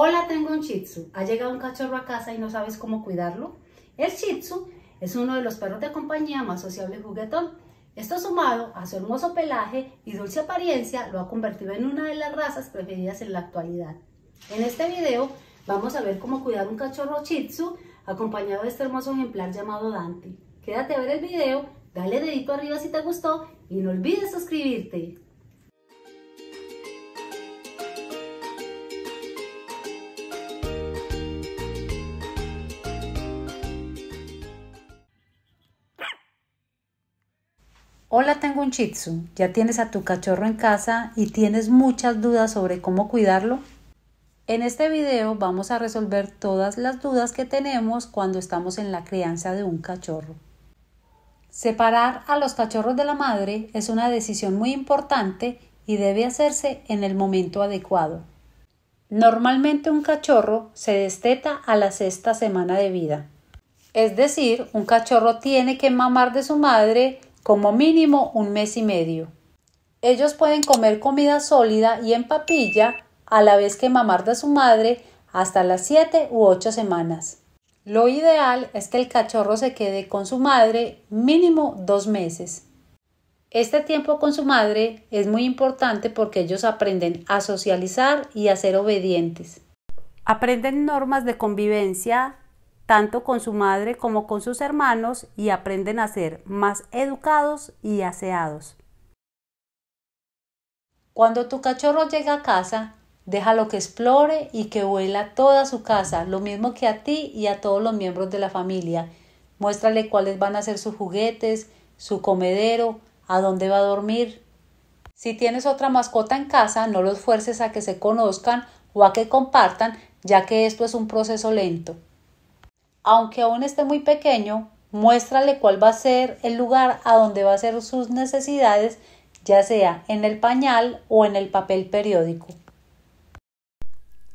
Hola, tengo un Shih Tzu. Ha llegado un cachorro a casa y no sabes cómo cuidarlo. El Shih Tzu es uno de los perros de compañía más sociables y juguetón. Esto sumado a su hermoso pelaje y dulce apariencia lo ha convertido en una de las razas preferidas en la actualidad. En este video vamos a ver cómo cuidar un cachorro Shih Tzu acompañado de este hermoso ejemplar llamado Dante. Quédate a ver el video, dale dedito arriba si te gustó y no olvides suscribirte. Hola, tengo un Shih ¿Ya tienes a tu cachorro en casa y tienes muchas dudas sobre cómo cuidarlo? En este video vamos a resolver todas las dudas que tenemos cuando estamos en la crianza de un cachorro. Separar a los cachorros de la madre es una decisión muy importante y debe hacerse en el momento adecuado. Normalmente un cachorro se desteta a la sexta semana de vida. Es decir, un cachorro tiene que mamar de su madre como mínimo un mes y medio. Ellos pueden comer comida sólida y en papilla a la vez que mamar de su madre hasta las 7 u 8 semanas. Lo ideal es que el cachorro se quede con su madre mínimo dos meses. Este tiempo con su madre es muy importante porque ellos aprenden a socializar y a ser obedientes. Aprenden normas de convivencia, tanto con su madre como con sus hermanos y aprenden a ser más educados y aseados. Cuando tu cachorro llega a casa, déjalo que explore y que vuela toda su casa, lo mismo que a ti y a todos los miembros de la familia. Muéstrale cuáles van a ser sus juguetes, su comedero, a dónde va a dormir. Si tienes otra mascota en casa, no los fuerces a que se conozcan o a que compartan, ya que esto es un proceso lento aunque aún esté muy pequeño, muéstrale cuál va a ser el lugar a donde va a ser sus necesidades, ya sea en el pañal o en el papel periódico.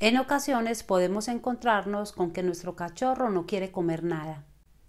En ocasiones podemos encontrarnos con que nuestro cachorro no quiere comer nada.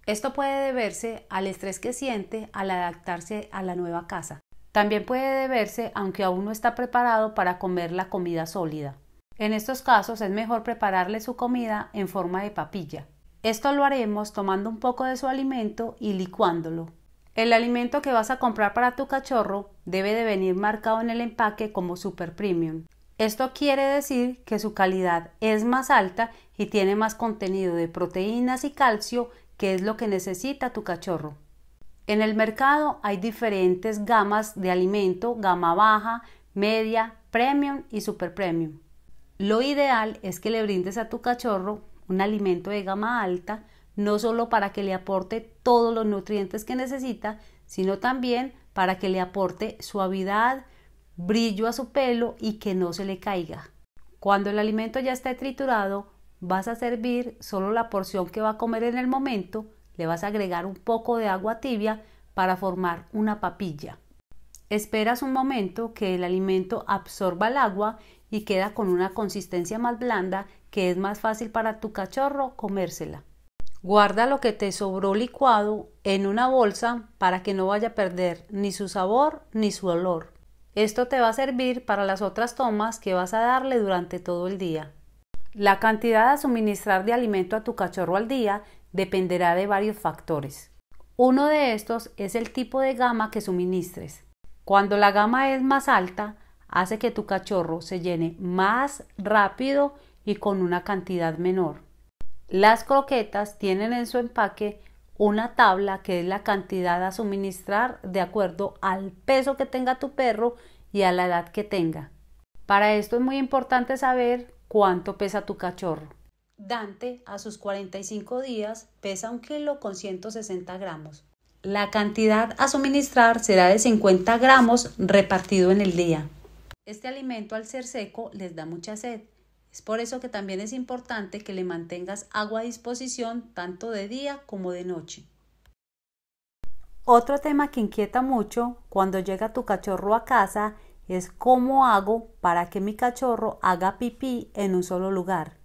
Esto puede deberse al estrés que siente al adaptarse a la nueva casa. También puede deberse aunque aún no está preparado para comer la comida sólida. En estos casos es mejor prepararle su comida en forma de papilla, esto lo haremos tomando un poco de su alimento y licuándolo. El alimento que vas a comprar para tu cachorro debe de venir marcado en el empaque como super premium. Esto quiere decir que su calidad es más alta y tiene más contenido de proteínas y calcio, que es lo que necesita tu cachorro. En el mercado hay diferentes gamas de alimento, gama baja, media, premium y super premium. Lo ideal es que le brindes a tu cachorro un alimento de gama alta, no solo para que le aporte todos los nutrientes que necesita, sino también para que le aporte suavidad, brillo a su pelo y que no se le caiga. Cuando el alimento ya esté triturado, vas a servir solo la porción que va a comer en el momento, le vas a agregar un poco de agua tibia para formar una papilla. Esperas un momento que el alimento absorba el agua y queda con una consistencia más blanda que es más fácil para tu cachorro comérsela. Guarda lo que te sobró licuado en una bolsa para que no vaya a perder ni su sabor ni su olor. Esto te va a servir para las otras tomas que vas a darle durante todo el día. La cantidad a suministrar de alimento a tu cachorro al día dependerá de varios factores. Uno de estos es el tipo de gama que suministres. Cuando la gama es más alta, hace que tu cachorro se llene más rápido y con una cantidad menor. Las croquetas tienen en su empaque una tabla que es la cantidad a suministrar de acuerdo al peso que tenga tu perro y a la edad que tenga. Para esto es muy importante saber cuánto pesa tu cachorro. Dante a sus 45 días pesa un kilo con 160 gramos. La cantidad a suministrar será de 50 gramos repartido en el día. Este alimento al ser seco les da mucha sed es por eso que también es importante que le mantengas agua a disposición tanto de día como de noche. Otro tema que inquieta mucho cuando llega tu cachorro a casa es cómo hago para que mi cachorro haga pipí en un solo lugar.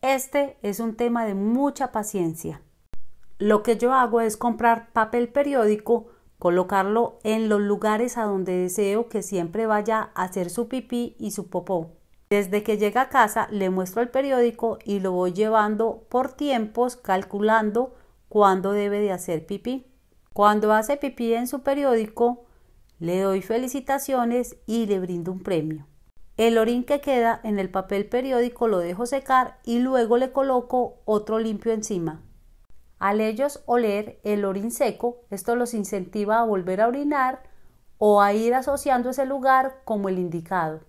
Este es un tema de mucha paciencia. Lo que yo hago es comprar papel periódico, colocarlo en los lugares a donde deseo que siempre vaya a hacer su pipí y su popó. Desde que llega a casa le muestro el periódico y lo voy llevando por tiempos calculando cuándo debe de hacer pipí. Cuando hace pipí en su periódico, le doy felicitaciones y le brindo un premio. El orín que queda en el papel periódico lo dejo secar y luego le coloco otro limpio encima. Al ellos oler el orín seco, esto los incentiva a volver a orinar o a ir asociando ese lugar como el indicado.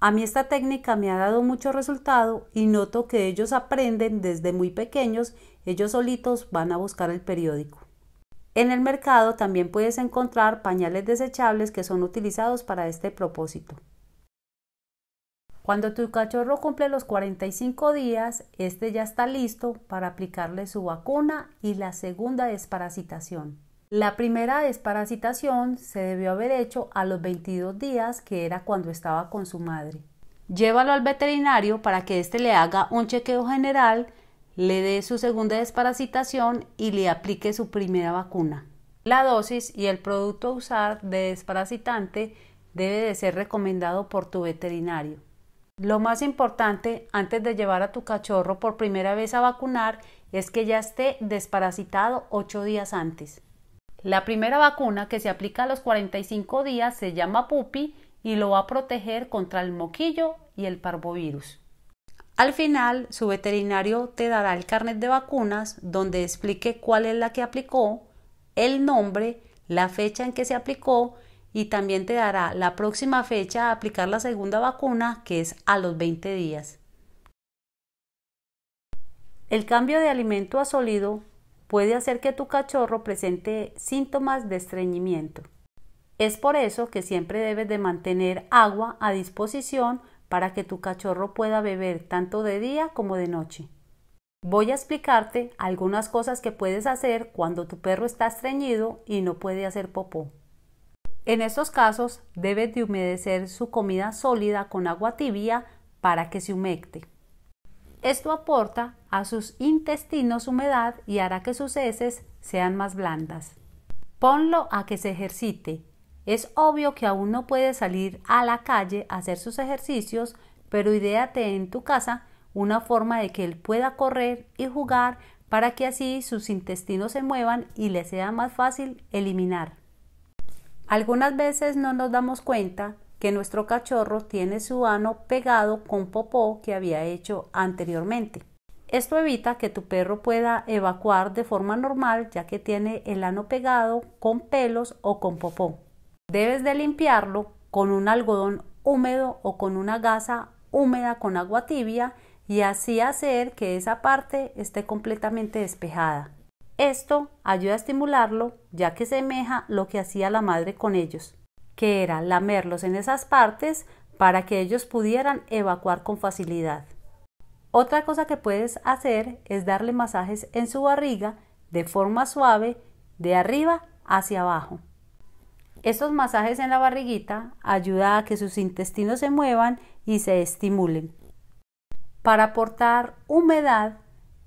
A mí esta técnica me ha dado mucho resultado y noto que ellos aprenden desde muy pequeños, ellos solitos van a buscar el periódico. En el mercado también puedes encontrar pañales desechables que son utilizados para este propósito. Cuando tu cachorro cumple los 45 días, este ya está listo para aplicarle su vacuna y la segunda desparasitación. La primera desparasitación se debió haber hecho a los 22 días, que era cuando estaba con su madre. Llévalo al veterinario para que éste le haga un chequeo general, le dé su segunda desparasitación y le aplique su primera vacuna. La dosis y el producto a usar de desparasitante debe de ser recomendado por tu veterinario. Lo más importante antes de llevar a tu cachorro por primera vez a vacunar es que ya esté desparasitado 8 días antes. La primera vacuna que se aplica a los 45 días se llama PUPI y lo va a proteger contra el moquillo y el parvovirus. Al final, su veterinario te dará el carnet de vacunas donde explique cuál es la que aplicó, el nombre, la fecha en que se aplicó y también te dará la próxima fecha a aplicar la segunda vacuna, que es a los 20 días. El cambio de alimento a sólido puede hacer que tu cachorro presente síntomas de estreñimiento. Es por eso que siempre debes de mantener agua a disposición para que tu cachorro pueda beber tanto de día como de noche. Voy a explicarte algunas cosas que puedes hacer cuando tu perro está estreñido y no puede hacer popó. En estos casos debes de humedecer su comida sólida con agua tibia para que se humecte. Esto aporta a sus intestinos humedad y hará que sus heces sean más blandas. Ponlo a que se ejercite. Es obvio que aún no puede salir a la calle a hacer sus ejercicios, pero idéate en tu casa una forma de que él pueda correr y jugar para que así sus intestinos se muevan y le sea más fácil eliminar. Algunas veces no nos damos cuenta que nuestro cachorro tiene su ano pegado con popó que había hecho anteriormente. Esto evita que tu perro pueda evacuar de forma normal ya que tiene el ano pegado con pelos o con popó. Debes de limpiarlo con un algodón húmedo o con una gasa húmeda con agua tibia y así hacer que esa parte esté completamente despejada. Esto ayuda a estimularlo ya que semeja lo que hacía la madre con ellos que era lamerlos en esas partes para que ellos pudieran evacuar con facilidad. Otra cosa que puedes hacer es darle masajes en su barriga de forma suave, de arriba hacia abajo. Estos masajes en la barriguita ayudan a que sus intestinos se muevan y se estimulen. Para aportar humedad,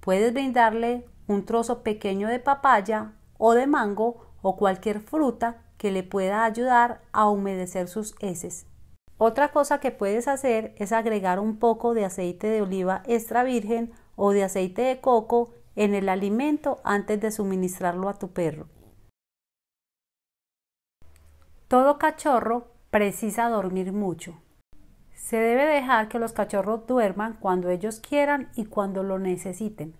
puedes brindarle un trozo pequeño de papaya o de mango o cualquier fruta que le pueda ayudar a humedecer sus heces. Otra cosa que puedes hacer es agregar un poco de aceite de oliva extra virgen o de aceite de coco en el alimento antes de suministrarlo a tu perro. Todo cachorro precisa dormir mucho. Se debe dejar que los cachorros duerman cuando ellos quieran y cuando lo necesiten.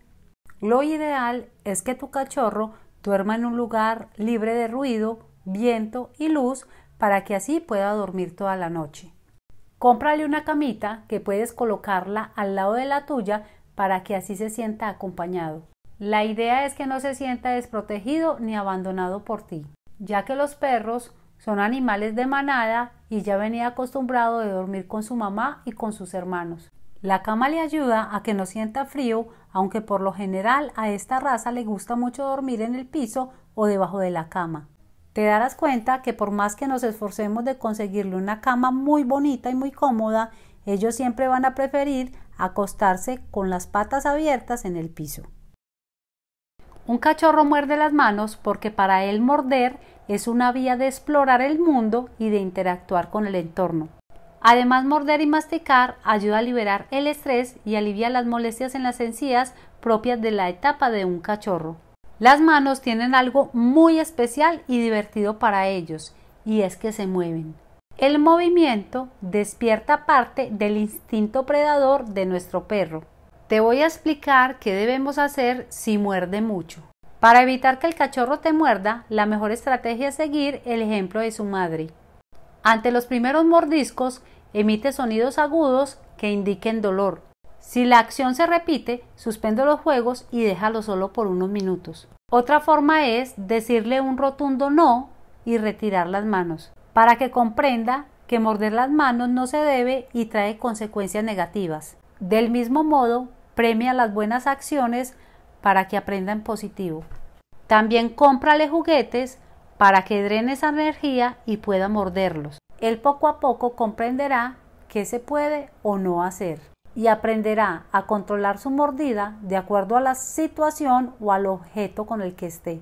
Lo ideal es que tu cachorro duerma en un lugar libre de ruido viento y luz para que así pueda dormir toda la noche. Cómprale una camita que puedes colocarla al lado de la tuya para que así se sienta acompañado. La idea es que no se sienta desprotegido ni abandonado por ti, ya que los perros son animales de manada y ya venía acostumbrado de dormir con su mamá y con sus hermanos. La cama le ayuda a que no sienta frío, aunque por lo general a esta raza le gusta mucho dormir en el piso o debajo de la cama te darás cuenta que por más que nos esforcemos de conseguirle una cama muy bonita y muy cómoda, ellos siempre van a preferir acostarse con las patas abiertas en el piso. Un cachorro muerde las manos porque para él morder es una vía de explorar el mundo y de interactuar con el entorno. Además, morder y masticar ayuda a liberar el estrés y alivia las molestias en las encías propias de la etapa de un cachorro. Las manos tienen algo muy especial y divertido para ellos, y es que se mueven. El movimiento despierta parte del instinto predador de nuestro perro. Te voy a explicar qué debemos hacer si muerde mucho. Para evitar que el cachorro te muerda, la mejor estrategia es seguir el ejemplo de su madre. Ante los primeros mordiscos, emite sonidos agudos que indiquen dolor si la acción se repite, suspendo los juegos y déjalo solo por unos minutos. Otra forma es decirle un rotundo no y retirar las manos, para que comprenda que morder las manos no se debe y trae consecuencias negativas. Del mismo modo, premia las buenas acciones para que aprenda en positivo. También cómprale juguetes para que drene esa energía y pueda morderlos. Él poco a poco comprenderá qué se puede o no hacer y aprenderá a controlar su mordida de acuerdo a la situación o al objeto con el que esté.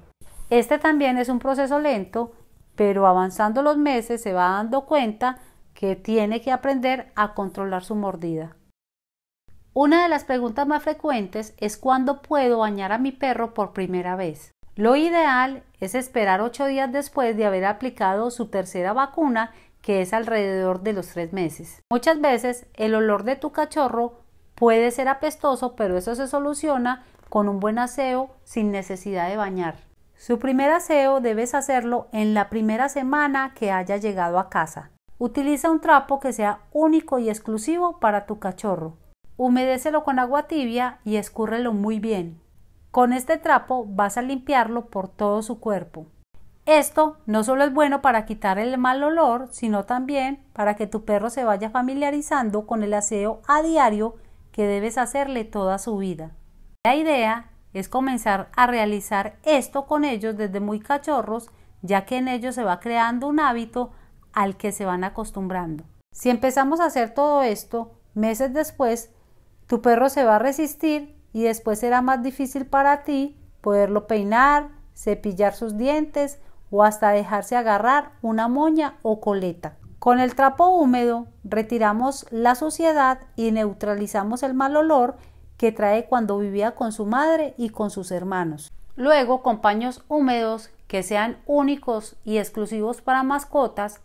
Este también es un proceso lento, pero avanzando los meses se va dando cuenta que tiene que aprender a controlar su mordida. Una de las preguntas más frecuentes es cuándo puedo bañar a mi perro por primera vez. Lo ideal es esperar ocho días después de haber aplicado su tercera vacuna que es alrededor de los tres meses. Muchas veces el olor de tu cachorro puede ser apestoso, pero eso se soluciona con un buen aseo sin necesidad de bañar. Su primer aseo debes hacerlo en la primera semana que haya llegado a casa. Utiliza un trapo que sea único y exclusivo para tu cachorro. Humedécelo con agua tibia y escúrrelo muy bien. Con este trapo vas a limpiarlo por todo su cuerpo. Esto no solo es bueno para quitar el mal olor, sino también para que tu perro se vaya familiarizando con el aseo a diario que debes hacerle toda su vida. La idea es comenzar a realizar esto con ellos desde muy cachorros, ya que en ellos se va creando un hábito al que se van acostumbrando. Si empezamos a hacer todo esto, meses después, tu perro se va a resistir y después será más difícil para ti poderlo peinar, cepillar sus dientes, o hasta dejarse agarrar una moña o coleta. Con el trapo húmedo retiramos la suciedad y neutralizamos el mal olor que trae cuando vivía con su madre y con sus hermanos. Luego, con paños húmedos que sean únicos y exclusivos para mascotas,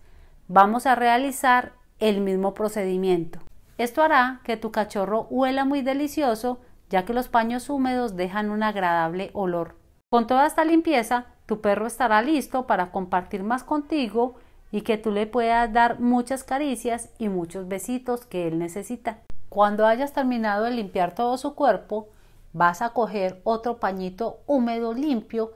vamos a realizar el mismo procedimiento. Esto hará que tu cachorro huela muy delicioso, ya que los paños húmedos dejan un agradable olor. Con toda esta limpieza, tu perro estará listo para compartir más contigo y que tú le puedas dar muchas caricias y muchos besitos que él necesita. Cuando hayas terminado de limpiar todo su cuerpo, vas a coger otro pañito húmedo limpio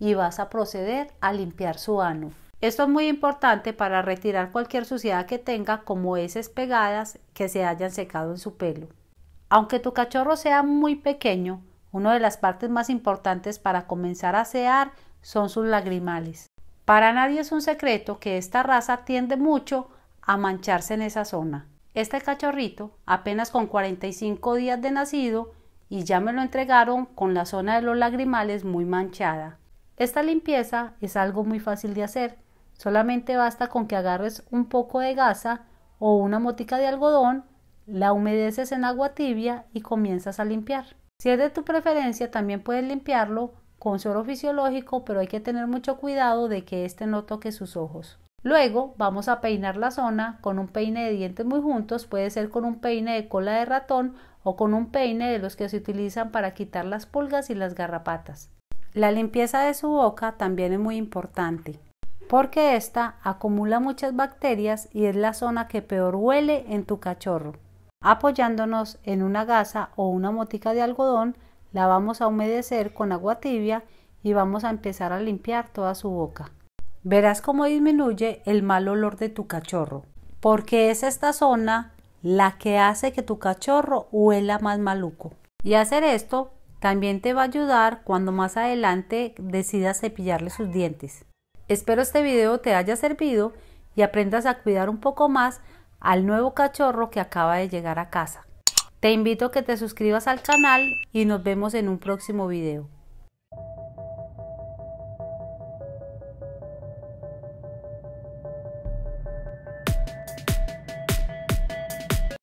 y vas a proceder a limpiar su ano. Esto es muy importante para retirar cualquier suciedad que tenga como heces pegadas que se hayan secado en su pelo. Aunque tu cachorro sea muy pequeño, una de las partes más importantes para comenzar a asear son sus lagrimales. Para nadie es un secreto que esta raza tiende mucho a mancharse en esa zona. Este cachorrito, apenas con 45 días de nacido, y ya me lo entregaron con la zona de los lagrimales muy manchada. Esta limpieza es algo muy fácil de hacer. Solamente basta con que agarres un poco de gasa o una motica de algodón, la humedeces en agua tibia y comienzas a limpiar. Si es de tu preferencia, también puedes limpiarlo con suero fisiológico, pero hay que tener mucho cuidado de que este no toque sus ojos. Luego vamos a peinar la zona con un peine de dientes muy juntos, puede ser con un peine de cola de ratón o con un peine de los que se utilizan para quitar las pulgas y las garrapatas. La limpieza de su boca también es muy importante, porque ésta acumula muchas bacterias y es la zona que peor huele en tu cachorro. Apoyándonos en una gasa o una motica de algodón, la vamos a humedecer con agua tibia y vamos a empezar a limpiar toda su boca. Verás cómo disminuye el mal olor de tu cachorro, porque es esta zona la que hace que tu cachorro huela más maluco. Y hacer esto también te va a ayudar cuando más adelante decidas cepillarle sus dientes. Espero este video te haya servido y aprendas a cuidar un poco más al nuevo cachorro que acaba de llegar a casa. Te invito a que te suscribas al canal y nos vemos en un próximo video.